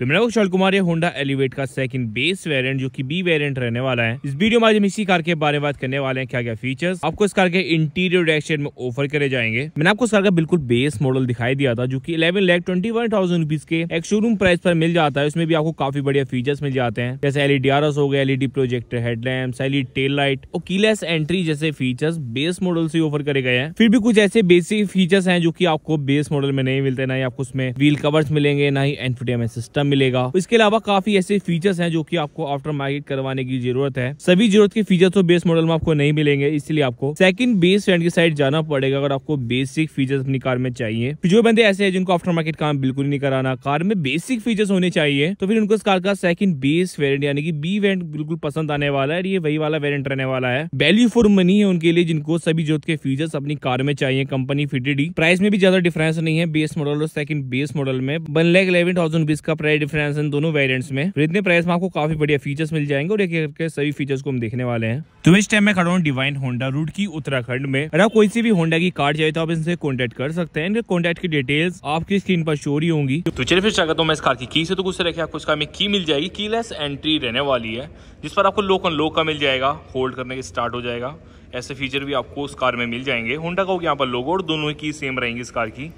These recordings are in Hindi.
तो मेरा विशाल कुमार ये होंडा एलिवेट का सेकंड बेस वेरिएंट जो कि बी वेरिएंट रहने वाला है इस वीडियो में आज हम इसी कार के बारे में बात करने वाले हैं क्या क्या फीचर्स आपको इस कार के इंटीरियर डायरेक्शन में ऑफर करे जाएंगे मैंने आपको इस कार का बिल्कुल बेस मॉडल दिखाई दिया था जो कि eleven lakh twenty one thousand rupees के एक शोरूम प्राइस पर मिल जाता है उसमें भी आपको काफी बढ़िया फीचर्स मिल जाते हैं जैसे एलईडी आर हो गए LED projector headlamp LED tail light और कीलेस एंट्री जैसे फीचर्स बेस मॉडल से ऑफर करे गए हैं फिर भी कुछ ऐसे बेसिक फीचर्स हैं जो की आपको बेस मॉडल में नहीं मिलते ना ही आपको उसमें व्हील कवर्स मिलेंगे ना ही एंटरटेनमेंट सिस्टम मिलेगा तो इसके अलावा काफी ऐसे फीचर्स हैं जो कि आपको आफ्टर मार्केट करवाने की जरूरत है सभी जरूरत के फीचर तो बेस मॉडल में आपको नहीं मिलेंगे इसलिए आपको सेकंड बेस फ्रेंड की साइड जाना पड़ेगा अगर आपको बेसिक फीचर्स अपनी कार में चाहिए तो जो बंदे ऐसे है जिनको आफ्टर मार्केट काम बिल्कुल नहीं कराना कार में बेसिक फीचर्स होने चाहिए तो फिर उनको इस कार का सेकंड बेस वेरियंट यानी कि बी वेरियंट बिल्कुल पसंद आने वाला है ये वही वाला वेरियंट रहने वाला है वैल्यू फॉर मनी है उनके लिए जिनको सभी जरूरत के फीचर्स अपनी कार में चाहिए कंपनी फिटेड प्राइस में भी ज्यादा डिफरेंस नहीं है बेस मॉडल और सेकंड बेस मॉडल में वन लैख इलेवन थाउजेंड का प्राइस प्राइस डिफरेंस इन दोनों वेरियंट्स में तो इतने प्राइस में आपको काफी बढ़िया फीचर्स मिल जाएंगे और एक करके सभी फीचर्स को हम देखने वाले हैं तो इस टाइम में खड़ा हूँ डिवाइन होंडा रूट की उत्तराखंड में अगर कोई सी भी होंडा की कार्ड चाहिए तो आप इनसे कॉन्टेक्ट कर सकते हैं इनके कॉन्टेक्ट की डिटेल्स आपकी स्क्रीन पर शो रही होंगी तो चलिए फिर चाहता हूँ मैं इस कार की की से तो कुछ रखे आपको इसका हमें की मिल जाएगी की लेस एंट्री रहने वाली है जिस पर आपको लोक अनलोक का मिल जाएगा होल्ड करने के स्टार्ट हो जाएगा ऐसे फीचर भी आपको उस कार में मिल जाएंगे होंडा का हो यहाँ पर लोगो और दोनों की सेम रहेंगी इस कार की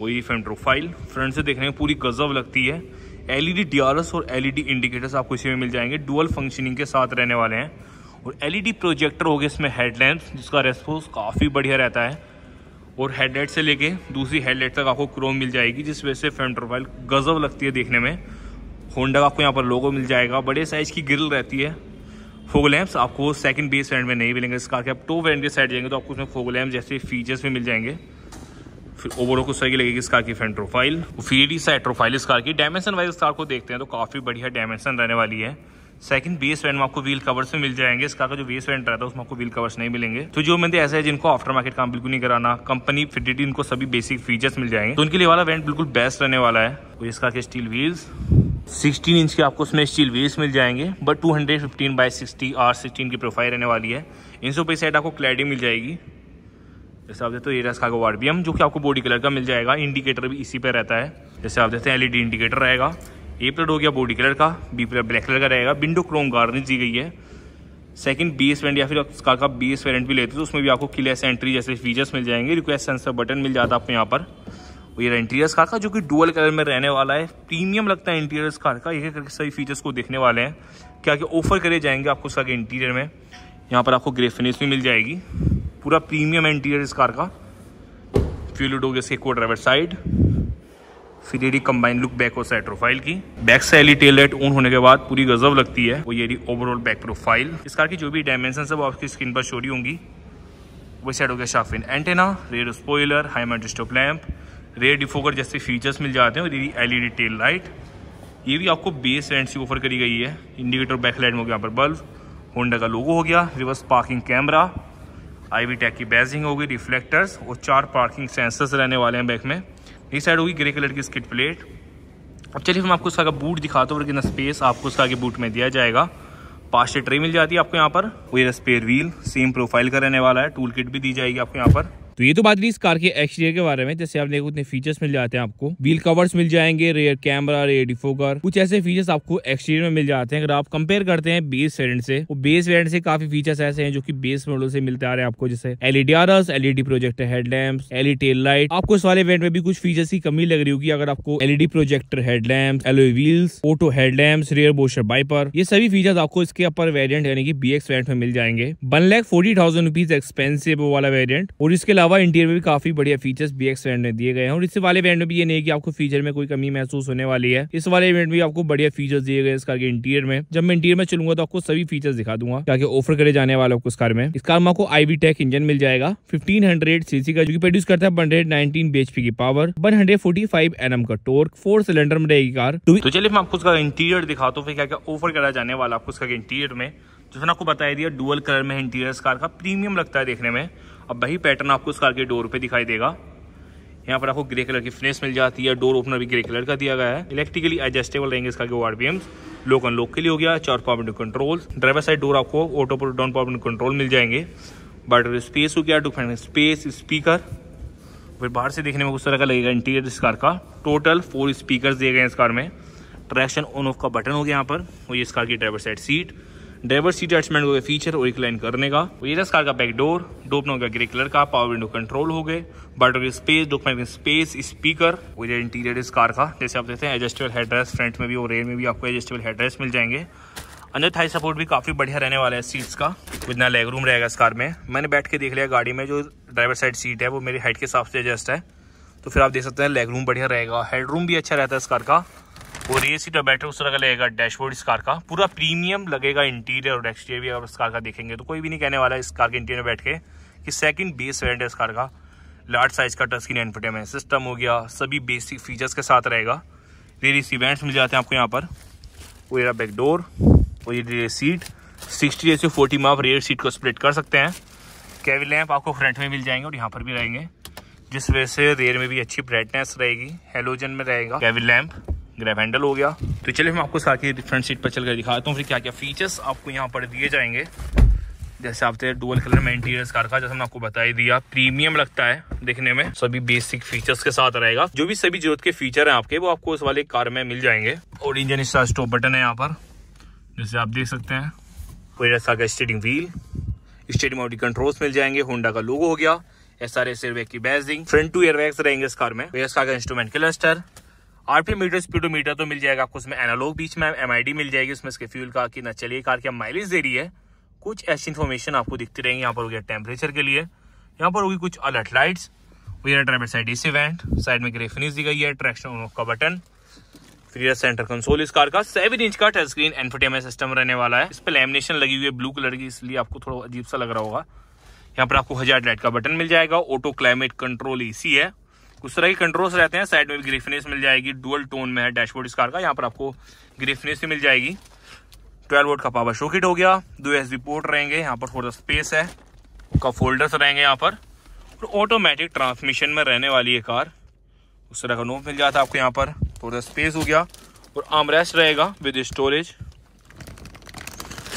वही फ्रंट प्रोफाइल फ्रंट से देखने में पूरी गजब लगती है एलईडी डीआरएस और एलईडी इंडिकेटर्स आपको इसी में मिल जाएंगे डुअल फंक्शनिंग के साथ रहने वाले हैं और एलईडी प्रोजेक्टर हो गया इसमें हेडलैम्प जिसका रेस्पॉन्स काफ़ी बढ़िया रहता है और हेडलाइट से लेके दूसरी हेडलाइट तक आपको क्रोम मिल जाएगी जिस वजह से फ्रंट प्रोफाइल गजब लगती है देखने में होंडा का आपको यहाँ पर लोगो मिल जाएगा बड़े साइज़ की ग्रिल रहती है फोग लैम्प्स आपको सेकंड बेस एंड में नहीं मिलेंगे इस कार के आप टो वैंड के साइड जाएंगे तो आपको उसमें फोग लैम्प जैसे फीचर्स भी मिल जाएंगे फिर ओवरऑल को सही लगेगी इस कार की फ्रंट प्रोफाइल फिर इस प्रोफाइल इस कार की डायमेंशन वाइज इस कार को देखते हैं तो काफ़ी बढ़िया डायमेंशन रहने वाली है सेकंड बेस वैन में आपको व्हील कवर्स में मिल जाएंगे इसका जो बेस वैंड रहता है उसमें आपको व्हील कवर्स नहीं मिलेंगे तो जो मैंने ऐसे है जिनको आफ्टर मार्केट काम बिल्कुल नहीं कराना कंपनी फिटिटी इनको सभी बेसिक फीचर्स मिल जाएंगे तो उनके लिए वाला वैन बिल्कुल बेस्ट रहने वाला है इस इसका के स्टील व्हील्स 16 इंच के आपको उसमें स्टील व्हील्स मिल जाएंगे but 215 hundred fifteen by sixty R sixteen की प्रोफाइल रहने वाली है इन सौ पे साइड आपको क्लैडी मिल जाएगी जैसे आप देखते हो एरियास खागो वार जो कि आपको बॉडी कलर का मिल जाएगा इंडिकेटर भी इसी पर रहता है जैसे आप देखते हैं एलईडी इंडिकेटर रहेगा ए प्लेट हो गया बॉडी कलर का बी प्लेट ब्लैक कलर का रहेगा विंडो क्रोम गार्निश दी गई है सेकंड बी एस या फिर आप कार का बी एस वेरेंट भी लेते तो उसमें भी आपको क्लियर एंट्री जैसे फीचर्स मिल जाएंगे रिक्वेस्ट सेंसर बटन मिल जाता है आपको यहाँ पर और ये इंटीरियर्स कार का जो कि डुअल कलर में रहने वाला है प्रीमियम लगता है इंटीरियर्स कार का एक करके सभी फीचर्स को देखने वाले हैं क्या क्या ऑफर करे जाएंगे आपको उसका इंटीरियर में यहाँ पर आपको ग्रे फिनिश भी मिल जाएगी पूरा प्रीमियम इंटीरियर इस कार का फ्यूल डोग इसके को ड्राइवर साइड फिर ये कंबाइन लुक बैक और साइड प्रोफाइल की बैक से एली टेल लाइट ऑन होने के बाद पूरी गजब लगती है वो ये ओवरऑल बैक प्रोफाइल इस कार की जो भी डायमेंशन है वो आपकी स्क्रीन पर शोरी होंगी वही साइड हो गया shark fin antenna rear spoiler high mount stop lamp rear defogger जैसे फीचर्स मिल जाते हैं और ये एलईडी टेल लाइट ये भी आपको बेस रेंट से ऑफर करी गई है इंडिकेटर बैक लाइट हो गया यहाँ पर बल्ब होंडा का लोगो हो गया reverse parking camera i-VTEC की बैजिंग होगी रिफ्लेक्टर्स और चार पार्किंग सेंसर्स रहने वाले हैं बैक में ये साइड होगी ग्रे कलर की स्किट प्लेट अब चलिए हम आपको उसका बूट दिखाता हूँ कितना स्पेस आपको उसका आगे बूट में दिया जाएगा पास्ट से ट्रे मिल जाती है आपको यहाँ पर वही ये स्पेयर व्हील सेम प्रोफाइल का रहने वाला है टूल किट भी दी जाएगी आपको यहाँ पर तो ये तो बात रही इस कार के एक्सटीरियर के बारे में जैसे आप देखो इतने फीचर्स मिल जाते हैं आपको व्हील कवर्स मिल जाएंगे रेयर कैमरा रेयर डिफोकर कुछ ऐसे फीचर्स आपको एक्सटीरियर में मिल जाते हैं अगर आप कंपेयर करते हैं बेस वेरियंट से वो बेस वेरियंट से काफी फीचर्स ऐसे हैं जो की बेस मॉडल से मिलते आ रहे हैं आपको जैसे एलईडी आरस LED projector headlamp LED tail light आपको इस वाले इवेंट में भी कुछ फीचर्स की कमी लग रही होगी अगर आपको LED projector headlamp alloy wheels auto headlamp rear washer wiper ये सभी फीचर्स आपको इसके अपर वेरियंट यानी कि बी एक्स वेरियंट में मिल जाएंगे one lakh forty thousand rupees expensive वाला वेरियंट और इसके अलावा अलावा इंटीरियर में भी काफ़ी बढ़िया फीचर्स बी एक्स में दिए गए हैं और इस वाले इवेंट में भी ये नहीं कि आपको फीचर में कोई कमी महसूस होने वाली है इस वाले इवेंट में आपको बढ़िया फीचर्स दिए गए इस कार के इंटीरियर में जब मैं इंटीरियर में चलूंगा तो आपको सभी फीचर्स दिखा दूंगा ताकि ऑफर करे जाने वाले आपको इस कार में इस कार में आपको आईवी टेक इंजन मिल जाएगा फिफ्टीन हंड्रेड सीसी का जो की प्रोड्यूस करता है वन हंड्रेड नाइनटीन एचपी की power one hundred forty five Nm का टोर्क फोर सिलेंडर में रहेगी कार तो, तो चलिए मैं आपको उसका इंटीरियर दिखाता हूँ क्या क्या ऑफर करा जाने वाला आपको उसका इंटीरियर में जिसने आपको बताया दिया डुअल कलर में इंटीरियर कार का प्रीमियम लगता है देखने में अब वही पैटर्न आपको इस कार के डोर पे दिखाई देगा यहाँ पर आपको ग्रे कलर की फिनिश मिल जाती है डोर ओपनर भी ग्रे कलर का दिया गया है इलेक्ट्रिकली एडजस्टेबल रहेंगे इसका आर बी एम्स एंड लोक के लिए हो गया चार power window control driver side door आपको ऑटो पर डाउन पावर विंडो कंट्रोल मिल जाएंगे बटर स्पेस हो गया टू स्पेस स्पीकर फिर बाहर से देखने में कुछ तरह का लगेगा इंटीरियर इस कार का टोटल फोर स्पीकर दिए गए इस कार में ट्रैक्शन ऑन ऑफ का बटन हो गया यहाँ पर और ये इस कार की driver side seat driver seat attachment हो गया फीचर और लाइन करने का ये था कार का बैक डोर डोप हो गया ग्रे कलर का पावर विंडो कंट्रोल हो गए bottle space document space speaker और ये इंटीरियर इस कार का जैसे आप देखते हैं एडजस्टेबल हेड्रेस फ्रंट में भी और रेल में भी आपको एडजस्टेबल हेड्रेस मिल जाएंगे अंदर थाई सपोर्ट भी काफ़ी बढ़िया रहने वाला है सीट्स का इतना लेग रूम रहेगा इस कार में मैंने बैठ के देख लिया गाड़ी में जो ड्राइवर साइड सीट है वो मेरी हाइट के हिसाब से एडजस्ट है तो फिर आप देख सकते हैं लेग रूम बढ़िया रहेगा हेड रूम भी अच्छा रहता है इस कार का और ए और बैठे उस तरह का लगेगा डैशबोर्ड इस कार का पूरा प्रीमियम लगेगा इंटीरियर और एक्सटीरियर भी अगर इस कार का देखेंगे तो कोई भी नहीं कहने वाला है इस कार के इंटीरियर बैठ के कि सेकंड बेस वेरियंट है इस कार का लार्ज साइज का टच स्क्रीन एनफिटेमेंट सिस्टम हो गया सभी बेसिक फीचर्स के साथ रहेगा रेडियस इवेंट्स मिल जाते हैं आपको यहाँ पर वो एरा बैकडोर वो ये सीट सिक्सटी से फोर्टी में आप रेयर सीट को स्प्लिट कर सकते हैं कैवी लैंप आपको फ्रंट में मिल जाएंगे और यहाँ पर भी रहेंगे जिस वजह से रेयर में भी अच्छी ब्राइटनेस रहेगी हेलोजन में रहेगा कैवी लैम्प ग्रैब हैंडल हो गया तो चलिए मैं आपको साथ ही फ्रंट सीट पर चल कर दिखाता हूँ फिर क्या क्या फीचर्स आपको यहाँ पर दिए जाएंगे जैसे आपसे डुअल कलर में इंटीरियर कार का जैसे हमने आपको बता ही दिया प्रीमियम लगता है देखने में सभी बेसिक फीचर्स के साथ रहेगा जो भी सभी जरूरत के फीचर हैं आपके वो आपको इस वाले कार में मिल जाएंगे और इंजन इसका स्टॉप बटन है यहाँ पर जैसे आप देख सकते हैं कोई ऐसा का steering wheel steering audio controls मिल जाएंगे होंडा का लोगो हो गया एस आर एस एयरबैग की बैजिंग फ्रंट टू एयरबैग्स रहेंगे इस कार में वेस का इंस्ट्रूमेंट क्लस्टर मीटर स्पीडोमीटर तो मिल जाएगा आपको उसमें एनालॉग बीच में एम मिल जाएगी उसमें इसके फ्यूल का कितना चलिए कार क्या माइलेज दे रही है कुछ ऐसी इन्फॉर्मेशन आपको दिखती रहेगी यहाँ पर हो गया टेम्परेचर के लिए यहाँ पर होगी कुछ अलर्ट लाइट्स ड्राइवर साइड इस साइड में ग्रे दी गई है ट्रैक्शन ऑफ का बटन फिर सेंटर कंसोल इस कार का सेवन इंच का टच स्क्रीन एनफोटेमेंट सिस्टम रहने वाला है इस पर लेमिनेशन लगी हुई है ब्लू कलर की इसलिए आपको थोड़ा अजीब सा लग रहा होगा यहाँ पर आपको हजार लाइट का बटन मिल जाएगा ऑटो क्लाइमेट कंट्रोल एसी है उस तरह के कंट्रोल्स रहते हैं साइड में भी ग्रीफनेस मिल जाएगी डुअल टोन में है डैशबोर्ड इस कार का यहाँ पर आपको ग्रीफनेस भी मिल जाएगी ट्वेल्व वोट का पावर शोकिट हो गया दो एस पोर्ट रहेंगे यहाँ पर थोड़ा स्पेस है का फोल्डर्स रहेंगे यहाँ पर और ऑटोमेटिक ट्रांसमिशन में रहने वाली है कार उस तरह का नोट मिल जाता है आपको यहाँ पर थोड़ा स्पेस हो गया और आमरेस्ट रहेगा विद स्टोरेज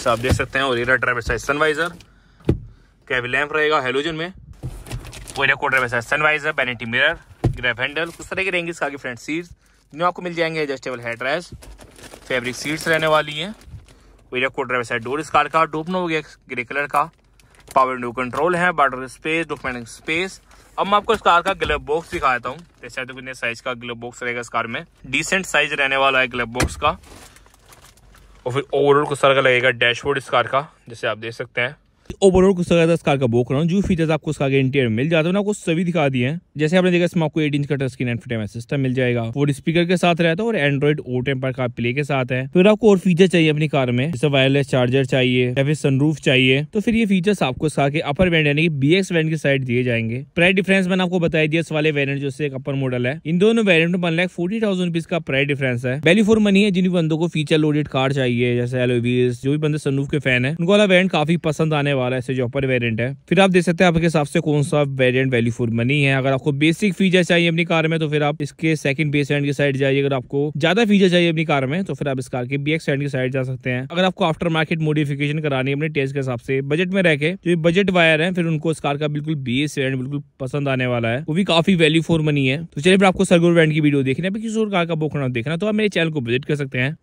आप देख सकते हैं और driver side sun visor cabin lamp रहेगा हेलोजन में ओरेको driver side sun visor vanity mirror grab handle कुछ तरह की रहेंगे इसके आगे फ्रंट सीट्स जिनमें आपको मिल जाएंगे adjustable head rest fabric seats रहने वाली हैं वही को ड्राइवर साइड डोर इस कार का डोपनो हो गया ग्रे कलर का पावर विंडो कंट्रोल है बार्डर स्पेस डॉक्यूमेंट स्पेस अब मैं आपको इस कार का ग्लब बॉक्स दिखाता हूँ जैसे तो कितने साइज का ग्लब बॉक्स रहेगा इस कार में डिसेंट साइज रहने वाला है ग्लब बॉक्स का और फिर ओवरऑल कुछ सारा का लगेगा डैशबोर्ड इस कार का जैसे आप देख सकते हैं ओवरऑल कुछ ज्यादा इसकार का बोक रहा हूँ जो फीचर्स आपको उसका इंटीरियर मिल जाते हैं ना आपको सभी दिखा दिए हैं जैसे आपने देखा इसमें आपको एट इंच का टच स्क्रीन एंड सिस्टम मिल जाएगा वो स्पीकर के साथ रहता है और एंड्रॉइड ओ टेम्पर का प्ले के साथ है फिर आपको और फीचर चाहिए अपनी कार में जैसे वायरलेस चार्जर चाहिए या फिर सनरूफ चाहिए तो फिर ये फीचर्स आपको इसका के अपर वैंड यानी कि बी एक्स वैंड के साइड दिए जाएंगे प्राइस डिफरेंस मैंने आपको बताया दिया इस वाले वेरियंट जो एक अपर मॉडल है इन दोनों वेरियंट में one lakh forty thousand rupees का प्राइस डिफरेंस है वैल्यू फॉर मनी है जिन बंदों को फीचर लोडेड कार चाहिए जैसे एलोवीज जो भी बंदे सनरूफ के फैन है उनको वाला वैंड काफी पसंद आने आने वाला है इससे जो अपर वेरियंट है फिर आप देख सकते हैं आपके हिसाब से कौन सा वेरियंट वैल्यू फॉर मनी है अगर आपको बेसिक फीचर चाहिए अपनी कार में तो फिर आप इसके सेकंड बेस एंड की साइड जाइए अगर आपको ज्यादा फीचर चाहिए अपनी कार में तो फिर आप इस कार के बी एक्स की साइड जा सकते हैं अगर आपको आफ्टर मार्केट मोडिफिकेशन करानी है अपने टेस्ट के हिसाब से बजट में रह के जो बजट वायर है फिर उनको इस कार का बिल्कुल बेस वेरियंट बिल्कुल पसंद आने वाला है वो भी काफी वैल्यू फॉर मनी है तो चलिए फिर आपको सरगुर ब्रांड की वीडियो देखना है किसी और कार का बोखना देखना तो आप मेरे चैनल को विजिट कर सकते हैं